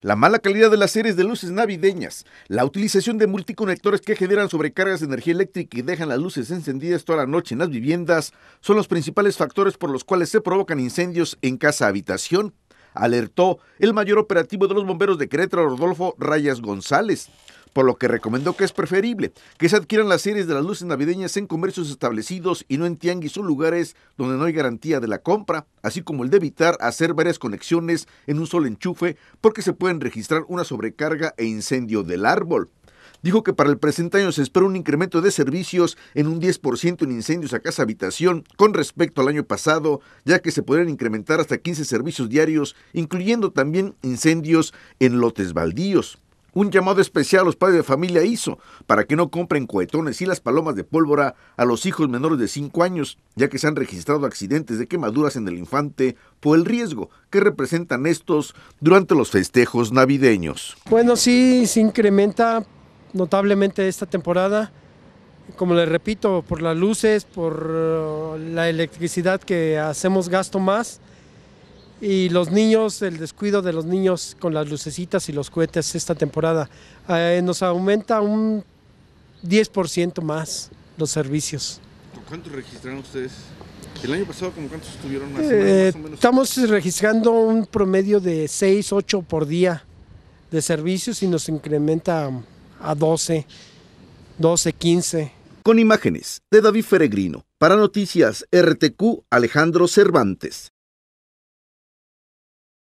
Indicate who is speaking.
Speaker 1: La mala calidad de las series de luces navideñas, la utilización de multiconectores que generan sobrecargas de energía eléctrica y dejan las luces encendidas toda la noche en las viviendas, son los principales factores por los cuales se provocan incendios en casa habitación, alertó el mayor operativo de los bomberos de Querétaro, Rodolfo Rayas González por lo que recomendó que es preferible que se adquieran las series de las luces navideñas en comercios establecidos y no en tianguis o lugares donde no hay garantía de la compra, así como el de evitar hacer varias conexiones en un solo enchufe porque se pueden registrar una sobrecarga e incendio del árbol. Dijo que para el presente año se espera un incremento de servicios en un 10% en incendios a casa habitación con respecto al año pasado, ya que se podrían incrementar hasta 15 servicios diarios, incluyendo también incendios en lotes baldíos. Un llamado especial a los padres de familia hizo para que no compren cohetones y las palomas de pólvora a los hijos menores de 5 años, ya que se han registrado accidentes de quemaduras en el infante por el riesgo que representan estos durante los festejos navideños.
Speaker 2: Bueno, sí, se incrementa notablemente esta temporada como les repito, por las luces, por eh, la electricidad que hacemos gasto más y los niños, el descuido de los niños con las lucecitas y los cohetes esta temporada. Eh, nos aumenta un 10% más los servicios.
Speaker 1: ¿Cuántos registraron ustedes? El año pasado, cuántos estuvieron más, eh, más o menos?
Speaker 2: Estamos registrando un promedio de 6, 8 por día de servicios y nos incrementa a 12, 12, 15.
Speaker 1: Con imágenes de David Feregrino, para Noticias RTQ, Alejandro Cervantes.